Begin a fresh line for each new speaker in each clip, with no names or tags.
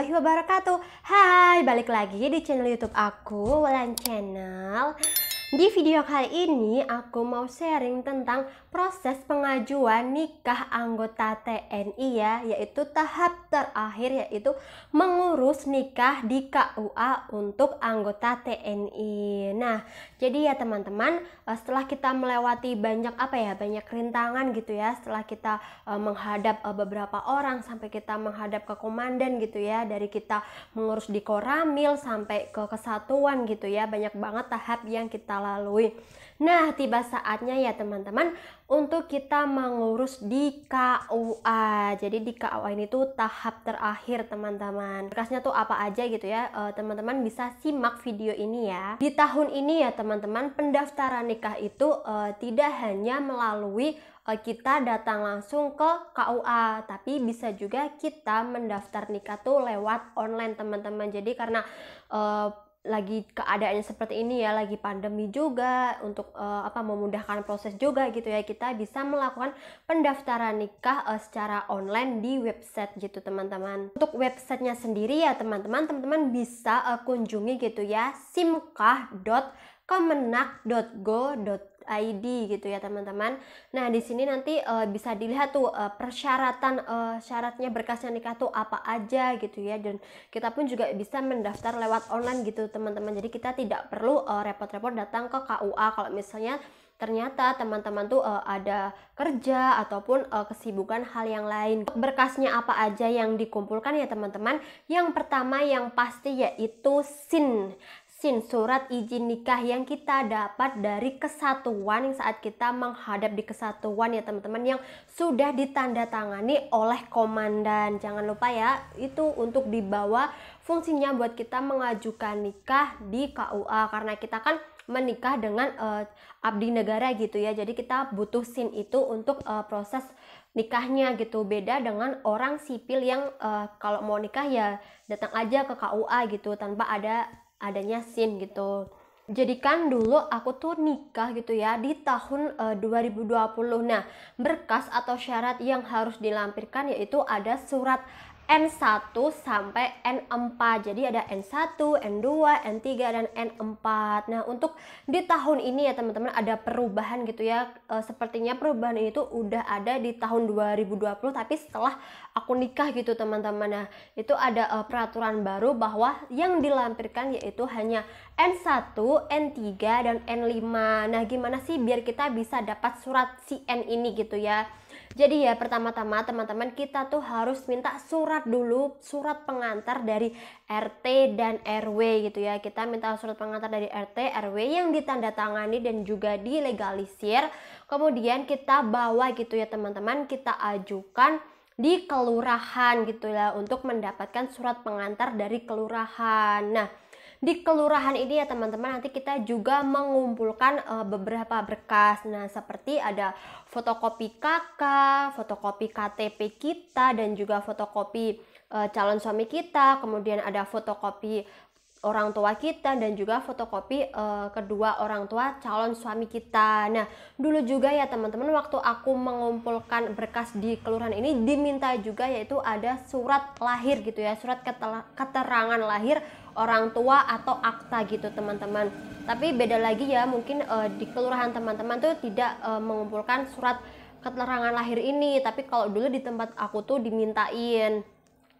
warahmatullahi wabarakatuh Hai, balik lagi di channel youtube aku, Wulan Channel di video kali ini aku mau sharing tentang proses pengajuan nikah anggota TNI ya, yaitu tahap terakhir yaitu mengurus nikah di KUA untuk anggota TNI. Nah, jadi ya teman-teman, eh, setelah kita melewati banyak apa ya, banyak rintangan gitu ya, setelah kita eh, menghadap eh, beberapa orang sampai kita menghadap ke komandan gitu ya, dari kita mengurus di Koramil sampai ke kesatuan gitu ya, banyak banget tahap yang kita lalui. Nah, tiba saatnya ya teman-teman untuk kita mengurus di KUA. Jadi di KUA ini tuh tahap terakhir teman-teman. Berkasnya tuh apa aja gitu ya. Eh, teman-teman uh, bisa simak video ini ya. Di tahun ini ya teman-teman pendaftaran nikah itu uh, tidak hanya melalui uh, kita datang langsung ke KUA, tapi bisa juga kita mendaftar nikah tuh lewat online teman-teman. Jadi karena Uh, lagi keadaannya seperti ini ya, lagi pandemi juga untuk uh, apa memudahkan proses juga gitu ya kita bisa melakukan pendaftaran nikah uh, secara online di website gitu teman-teman. Untuk websitenya sendiri ya teman-teman, teman-teman bisa uh, kunjungi gitu ya simkah.kemenak.go.id id gitu ya teman-teman. Nah di sini nanti uh, bisa dilihat tuh uh, persyaratan uh, syaratnya berkasnya nikah tuh apa aja gitu ya dan kita pun juga bisa mendaftar lewat online gitu teman-teman. Jadi kita tidak perlu repot-repot uh, datang ke KUA kalau misalnya ternyata teman-teman tuh uh, ada kerja ataupun uh, kesibukan hal yang lain. Berkasnya apa aja yang dikumpulkan ya teman-teman? Yang pertama yang pasti yaitu SIN sin surat izin nikah yang kita dapat dari kesatuan yang saat kita menghadap di kesatuan ya teman-teman yang sudah ditandatangani oleh komandan jangan lupa ya itu untuk dibawa fungsinya buat kita mengajukan nikah di KUA karena kita kan menikah dengan uh, abdi negara gitu ya. Jadi kita butuh SIN itu untuk uh, proses nikahnya gitu. Beda dengan orang sipil yang uh, kalau mau nikah ya datang aja ke KUA gitu tanpa ada adanya sin gitu jadikan dulu aku tuh nikah gitu ya di tahun eh, uh, 2020. Nah, berkas atau syarat yang harus dilampirkan yaitu ada surat N1 sampai N4. Jadi ada N1, N2, N3 dan N4. Nah, untuk di tahun ini ya teman-teman ada perubahan gitu ya. E, sepertinya perubahan ini tuh udah ada di tahun 2020 tapi setelah aku nikah gitu teman-teman. Nah, itu ada e, peraturan baru bahwa yang dilampirkan yaitu hanya N1, N3 dan N5. Nah, gimana sih biar kita bisa dapat surat CN ini gitu ya? Jadi ya pertama-tama teman-teman kita tuh harus minta surat dulu, surat pengantar dari RT dan RW gitu ya. Kita minta surat pengantar dari RT, RW yang ditandatangani dan juga dilegalisir. Kemudian kita bawa gitu ya teman-teman, kita ajukan di kelurahan gitu ya untuk mendapatkan surat pengantar dari kelurahan. Nah, di kelurahan ini ya teman-teman nanti kita juga mengumpulkan uh, beberapa berkas nah seperti ada fotokopi KK, fotokopi KTP kita dan juga fotokopi uh, calon suami kita, kemudian ada fotokopi orang tua kita dan juga fotokopi uh, kedua orang tua calon suami kita. Nah, dulu juga ya teman-teman waktu aku mengumpulkan berkas di kelurahan ini diminta juga yaitu ada surat lahir gitu ya, surat keterangan lahir orang tua atau akta gitu teman-teman. Tapi beda lagi ya, mungkin uh, di kelurahan teman-teman tuh tidak uh, mengumpulkan surat keterangan lahir ini, tapi kalau dulu di tempat aku tuh dimintain.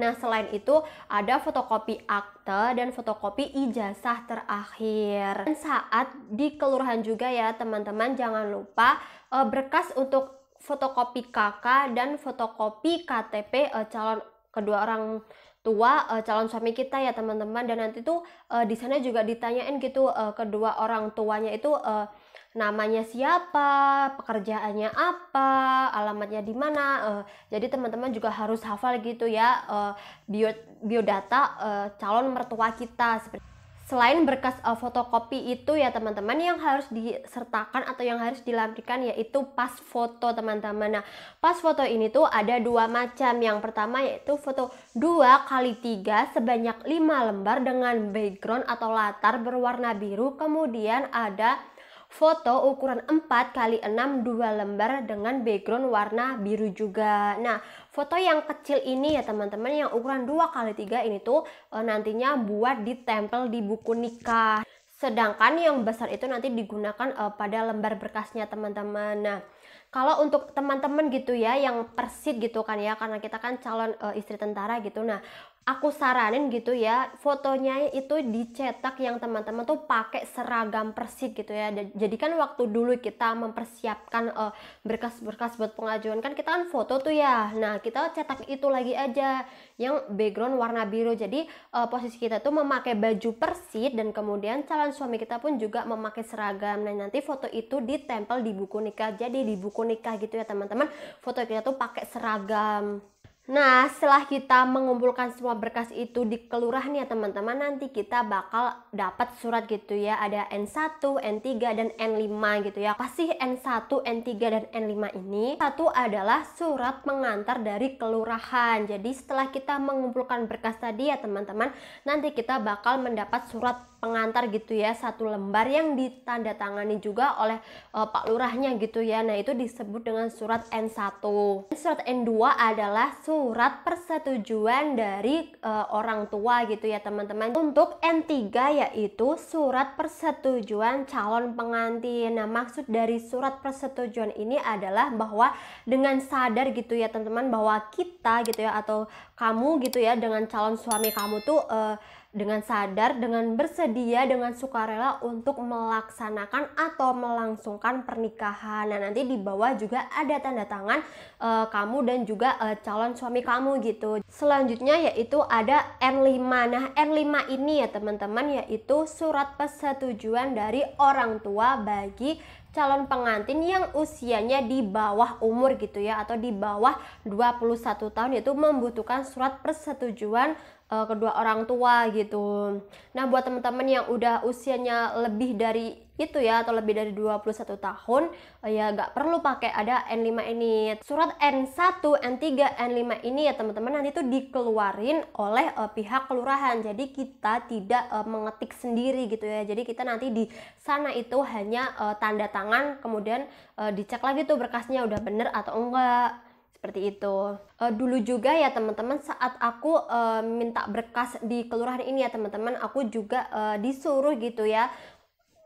Nah, selain itu ada fotokopi akte dan fotokopi ijazah terakhir. Dan saat di kelurahan juga ya, teman-teman jangan lupa eh, berkas untuk fotokopi KK dan fotokopi KTP eh, calon kedua orang tua e, calon suami kita ya teman-teman dan nanti tuh e, di sana juga ditanyain gitu e, kedua orang tuanya itu e, namanya siapa, pekerjaannya apa, alamatnya di mana. Uh, jadi teman-teman juga harus hafal gitu ya uh, bio, biodata uh, calon mertua kita. Selain berkas uh, fotokopi itu ya teman-teman yang harus disertakan atau yang harus dilampirkan yaitu pas foto teman-teman. Nah, pas foto ini tuh ada dua macam. Yang pertama yaitu foto 2 kali 3 sebanyak 5 lembar dengan background atau latar berwarna biru. Kemudian ada foto ukuran 4 kali 6 dua lembar dengan background warna biru juga. Nah, foto yang kecil ini ya teman-teman yang ukuran 2 kali 3 ini tuh e, nantinya buat ditempel di buku nikah. Sedangkan yang besar itu nanti digunakan e, pada lembar berkasnya teman-teman. Nah, kalau untuk teman-teman gitu ya yang persit gitu kan ya karena kita kan calon e, istri tentara gitu nah aku saranin gitu ya fotonya itu dicetak yang teman-teman tuh pakai seragam persik gitu ya jadi kan waktu dulu kita mempersiapkan berkas eh, berkas-berkas buat pengajuan kan kita kan foto tuh ya nah kita cetak itu lagi aja yang background warna biru jadi uh, posisi kita tuh memakai baju persik dan kemudian calon suami kita pun juga memakai seragam nah nanti foto itu ditempel di buku nikah jadi di buku nikah gitu ya teman-teman foto kita tuh pakai seragam Nah, setelah kita mengumpulkan semua berkas itu di kelurahan ya teman-teman, nanti kita bakal dapat surat gitu ya. Ada N1, N3, dan N5 gitu ya. Pasti N1, N3, dan N5 ini satu adalah surat pengantar dari kelurahan. Jadi setelah kita mengumpulkan berkas tadi ya teman-teman, nanti kita bakal mendapat surat pengantar gitu ya satu lembar yang ditandatangani juga oleh uh, Pak Lurahnya gitu ya. Nah, itu disebut dengan surat N1. Surat N2 adalah surat persetujuan dari uh, orang tua gitu ya, teman-teman. Untuk N3 yaitu surat persetujuan calon pengantin. Nah, maksud dari surat persetujuan ini adalah bahwa dengan sadar gitu ya, teman-teman, bahwa kita gitu ya atau kamu gitu ya dengan calon suami kamu tuh uh, dengan sadar, dengan bersedia, dengan sukarela untuk melaksanakan atau melangsungkan pernikahan. Nah, nanti di bawah juga ada tanda tangan e, kamu dan juga e, calon suami kamu gitu. Selanjutnya yaitu ada N5. Nah, N5 ini ya teman-teman yaitu surat persetujuan dari orang tua bagi calon pengantin yang usianya di bawah umur gitu ya atau di bawah 21 tahun yaitu membutuhkan surat persetujuan uh, kedua orang tua gitu. Nah, buat teman-teman yang udah usianya lebih dari gitu ya atau lebih dari 21 tahun eh, ya nggak perlu pakai ada N5 ini surat N1 N3 N5 ini ya teman-teman nanti itu dikeluarin oleh uh, pihak kelurahan jadi kita tidak uh, mengetik sendiri gitu ya jadi kita nanti di sana itu hanya uh, tanda tangan kemudian uh, dicek lagi tuh berkasnya udah bener atau enggak seperti itu. Uh, dulu juga ya teman-teman saat aku uh, minta berkas di kelurahan ini ya teman-teman, aku juga uh, disuruh gitu ya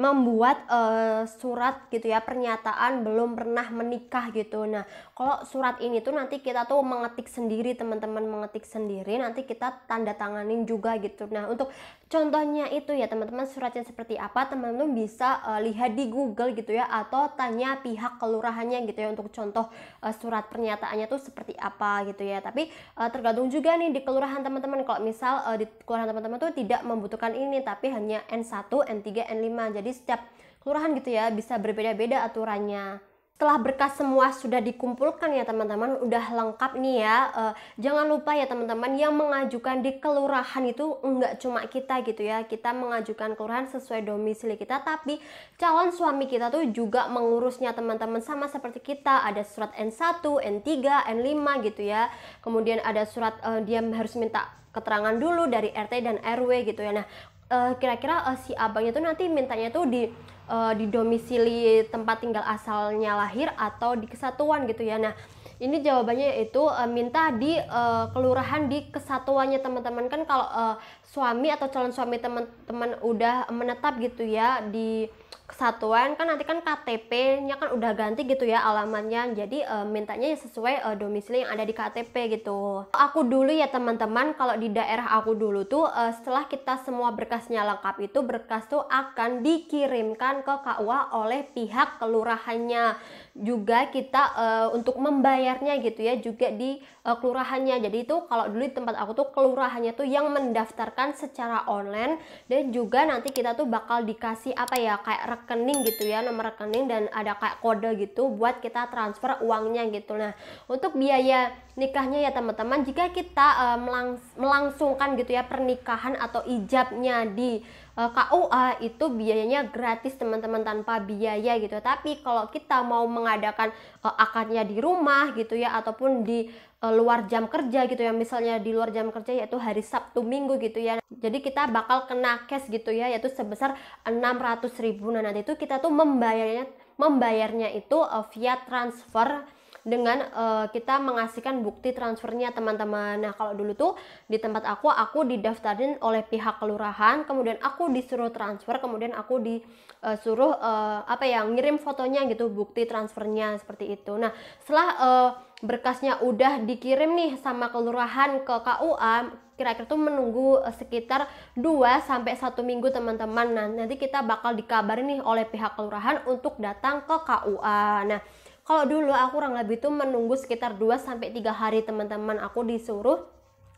membuat uh, surat gitu ya pernyataan belum pernah menikah gitu. Nah, kalau surat ini tuh nanti kita tuh mengetik sendiri teman-teman mengetik sendiri nanti kita tanda tanganin juga gitu. Nah, untuk Contohnya itu ya teman-teman suratnya seperti apa teman-teman bisa uh, lihat di Google gitu ya atau tanya pihak kelurahannya gitu ya untuk contoh uh, surat pernyataannya tuh seperti apa gitu ya. Tapi uh, tergantung juga nih di kelurahan teman-teman kalau misal uh, di kelurahan teman-teman tuh tidak membutuhkan ini tapi hanya N1, N3, N5. Jadi setiap kelurahan gitu ya bisa berbeda-beda aturannya setelah berkas semua sudah dikumpulkan ya teman-teman udah lengkap nih ya e, jangan lupa ya teman-teman yang mengajukan di kelurahan itu enggak cuma kita gitu ya kita mengajukan kelurahan sesuai domisili kita tapi calon suami kita tuh juga mengurusnya teman-teman sama seperti kita ada surat N1, N3, N5 gitu ya kemudian ada surat e, dia harus minta keterangan dulu dari RT dan RW gitu ya nah eh, kira-kira kira si abangnya tuh nanti mintanya tuh di uh, eh, di domisili tempat tinggal asalnya lahir atau di kesatuan gitu ya. Nah, ini jawabannya yaitu uh, minta di uh, kelurahan di kesatuannya teman-teman kan kalau uh, suami atau calon suami teman-teman udah menetap gitu ya di kesatuan kan nanti kan KTP-nya kan udah ganti gitu ya alamatnya jadi e, mintanya ya sesuai e, domisili yang ada di KTP gitu aku dulu ya teman-teman kalau di daerah aku dulu tuh e, setelah kita semua berkasnya lengkap itu berkas tuh akan dikirimkan ke KUA oleh pihak kelurahannya juga kita e, untuk membayarnya gitu ya juga di e, kelurahannya jadi itu kalau dulu di tempat aku tuh kelurahannya tuh yang mendaftarkan secara online dan juga nanti kita tuh bakal dikasih apa ya kayak rekening gitu ya nomor rekening dan ada kayak kode gitu buat kita transfer uangnya gitu nah untuk biaya nikahnya ya teman-teman jika kita uh, melangs melangsungkan gitu ya pernikahan atau ijabnya di uh, eh, KUA itu biayanya gratis teman-teman tanpa biaya gitu tapi kalau kita mau mengadakan uh, eh, akadnya di rumah gitu ya ataupun di Eh, luar jam kerja gitu ya misalnya di luar jam kerja yaitu hari Sabtu Minggu gitu ya jadi kita bakal kena cash gitu ya yaitu sebesar 600 ribu nah nanti itu kita tuh membayarnya membayarnya itu uh, via transfer dengan uh, kita mengasihkan bukti transfernya teman-teman. Nah, kalau dulu tuh di tempat aku aku didaftarin oleh pihak kelurahan, kemudian aku disuruh transfer, kemudian aku disuruh uh, apa ya, ngirim fotonya gitu, bukti transfernya seperti itu. Nah, setelah uh, berkasnya udah dikirim nih sama kelurahan ke KUA kira-kira tuh menunggu eh, sekitar 2 sampai 1 minggu teman-teman. Nah, nanti kita bakal dikabarin nih oleh pihak kelurahan untuk datang ke KUA. Nah, kalau dulu aku kurang lebih tuh menunggu sekitar 2 sampai 3 hari teman-teman. Aku disuruh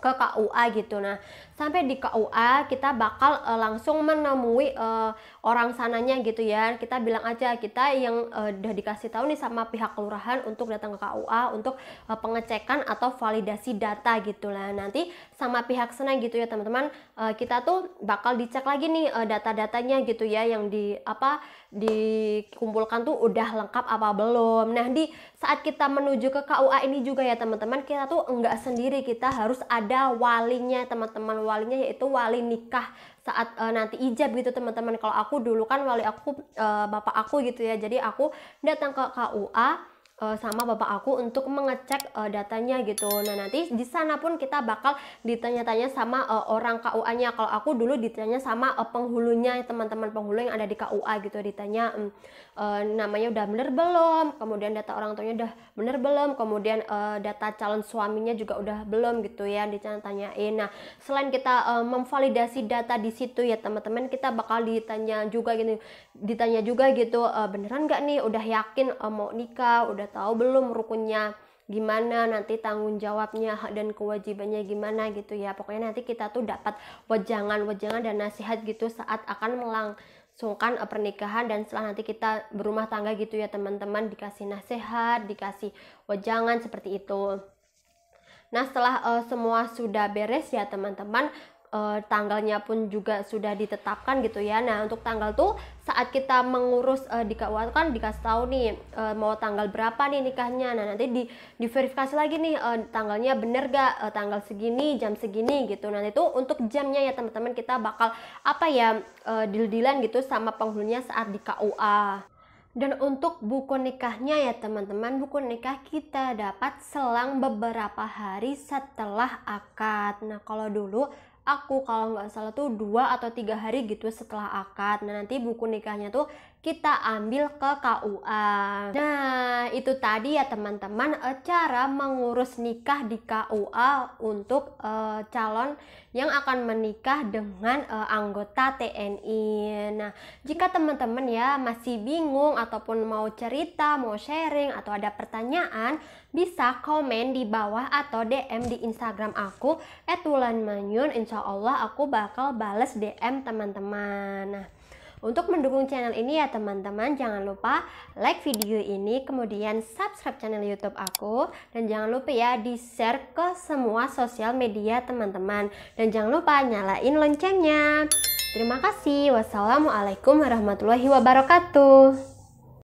ke KUA gitu. Nah, sampai di KUA kita bakal uh, langsung menemui uh, orang sananya gitu ya. Kita bilang aja kita yang uh, udah dikasih tahu nih sama pihak kelurahan untuk datang ke KUA untuk uh, pengecekan atau validasi data gitu lah. Nanti sama pihak sana gitu ya, teman-teman. Uh, kita tuh bakal dicek lagi nih uh, data-datanya gitu ya yang di apa dikumpulkan tuh udah lengkap apa belum. Nah, di saat kita menuju ke KUA ini juga ya, teman-teman, kita tuh enggak sendiri, kita harus ada ada walinya teman-teman walinya yaitu wali nikah saat uh, nanti ijab gitu teman-teman kalau aku dulu kan wali aku uh, bapak aku gitu ya jadi aku datang ke KUA Eh, sama bapak aku untuk mengecek uh, datanya gitu. Nah nanti di sana pun kita bakal ditanya-tanya sama uh, orang KUA-nya. Kalau aku dulu ditanya sama uh, penghulunya teman-teman penghulu yang ada di KUA gitu ditanya um, uh, namanya udah bener belum, kemudian data orang tuanya udah bener belum, kemudian uh, data calon suaminya juga udah belum gitu ya ditanya-tanyain. Nah selain kita uh, memvalidasi data di situ ya teman-teman kita bakal ditanya juga gitu, ditanya juga gitu uh, beneran nggak nih udah yakin uh, mau nikah udah udah tahu belum rukunnya gimana nanti tanggung jawabnya dan kewajibannya gimana gitu ya pokoknya nanti kita tuh dapat wejangan-wejangan dan nasihat gitu saat akan melangsungkan eh, pernikahan dan setelah nanti kita berumah tangga gitu ya teman-teman dikasih nasihat dikasih wejangan seperti itu Nah setelah uh, semua sudah beres ya teman-teman uh, tanggalnya pun juga sudah ditetapkan gitu ya. Nah, untuk tanggal tuh saat kita mengurus uh, di KUA kan dikasih tahu nih uh, mau tanggal berapa nih nikahnya. Nah, nanti di diverifikasi lagi nih uh, tanggalnya bener gak uh, tanggal segini, jam segini gitu. Nanti itu untuk jamnya ya teman-teman kita bakal apa ya uh, deal-dealan gitu sama penghulunya saat di KUA. Dan untuk buku nikahnya ya teman-teman, buku nikah kita dapat selang beberapa hari setelah akad. Nah, kalau dulu aku kalau nggak salah tuh dua atau tiga hari gitu setelah akad nah nanti buku nikahnya tuh kita ambil ke KUA nah itu tadi ya teman-teman e, cara mengurus nikah di KUA untuk uh, calon yang akan menikah dengan uh, anggota TNI nah jika teman-teman ya masih bingung ataupun mau cerita mau sharing atau ada pertanyaan bisa komen di bawah atau DM di Instagram aku @wulanmanyun. Insya Allah aku bakal bales DM teman-teman. Nah, untuk mendukung channel ini ya teman-teman jangan lupa like video ini kemudian subscribe channel YouTube aku dan jangan lupa ya di share ke semua sosial media teman-teman dan jangan lupa nyalain loncengnya. Terima kasih. Wassalamualaikum warahmatullahi wabarakatuh.